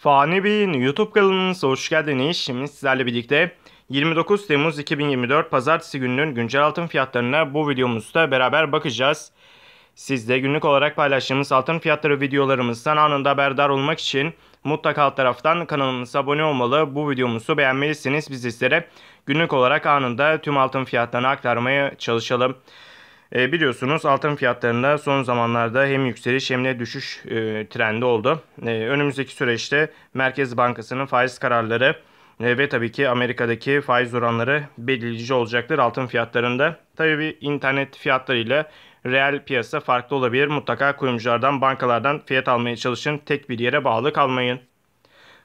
Fani Bey'in YouTube kanalınıza hoş geldiniz. Şimdi sizlerle birlikte 29 Temmuz 2024 Pazartesi gününün güncel altın fiyatlarına bu videomuzda beraber bakacağız. Siz de günlük olarak paylaştığımız altın fiyatları videolarımızdan anında haberdar olmak için mutlaka alt taraftan kanalımıza abone olmalı. Bu videomuzu beğenmelisiniz. Biz sizlere günlük olarak anında tüm altın fiyatlarını aktarmaya çalışalım. E, biliyorsunuz altın fiyatlarında son zamanlarda hem yükseliş hem de düşüş e, trendi oldu. E, önümüzdeki süreçte Merkez Bankası'nın faiz kararları e, ve tabii ki Amerika'daki faiz oranları belirleyici olacaktır altın fiyatlarında. Tabii bir internet fiyatlarıyla reel piyasa farklı olabilir. Mutlaka kuyumculardan, bankalardan fiyat almaya çalışın. Tek bir yere bağlı kalmayın.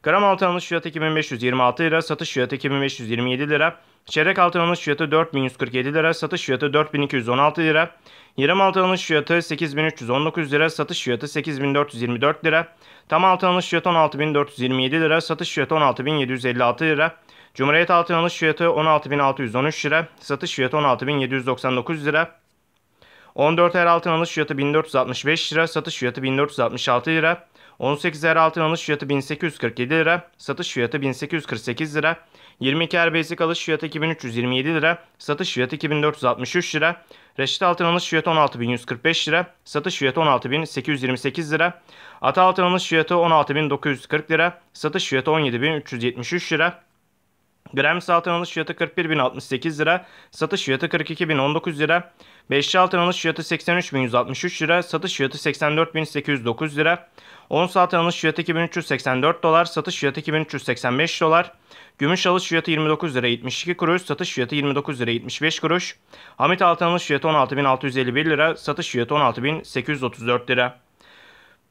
Gram altın alış fiyatı 2526 lira, satış fiyatı 2527 lira. Çeyrek altın alış fiyatı 4147 lira, satış fiyatı 4216 lira. Yarım altın alış fiyatı 8319 lira, satış fiyatı 8424 lira. Tam altın alış fiyatı 16427 lira, satış fiyatı 16756 lira. Cumhuriyet altın alış fiyatı 16613 lira, satış fiyatı 16799 lira. 14 er altın alış fiyatı 1465 lira, satış fiyatı 1466 lira. 18 er altın alış fiyatı 1847 lira, satış fiyatı 1848 lira. 22 er basic alış fiyatı 2327 lira, satış fiyatı 2463 lira. Reşit altın alış fiyatı 16145 lira, satış fiyatı 16828 lira. Ata altın alış fiyatı 16940 lira, satış fiyatı 17373 lira. Gramsci altın alış fiyatı 41.068 lira, satış fiyatı 42.019 lira. Beşli altın alış fiyatı 83.163 lira, satış fiyatı 84.809 lira. Ons altın alış fiyatı 2384 dolar, satış fiyatı 2385 dolar. Gümüş alış fiyatı 29 lira 72 kuruş, satış fiyatı 29 lira 75 kuruş. Hamit altın alış fiyatı 16.651 lira, satış fiyatı 16.834 lira.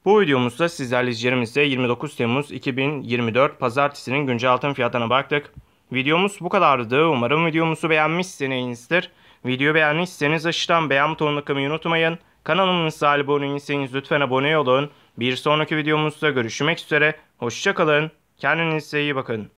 Bu videomuzda sizlerle izleyicilerimizle 29 Temmuz 2024 Pazartesi'nin güncel altın fiyatına baktık. Videomuz bu kadardı. Umarım videomuzu beğenmişsinizdir. Video beğenmişseniz aşağıdan beğen butonuna tıklamayı unutmayın. Kanalımıza abone değilseniz lütfen abone olun. Bir sonraki videomuzda görüşmek üzere. Hoşçakalın. Kendinize iyi bakın.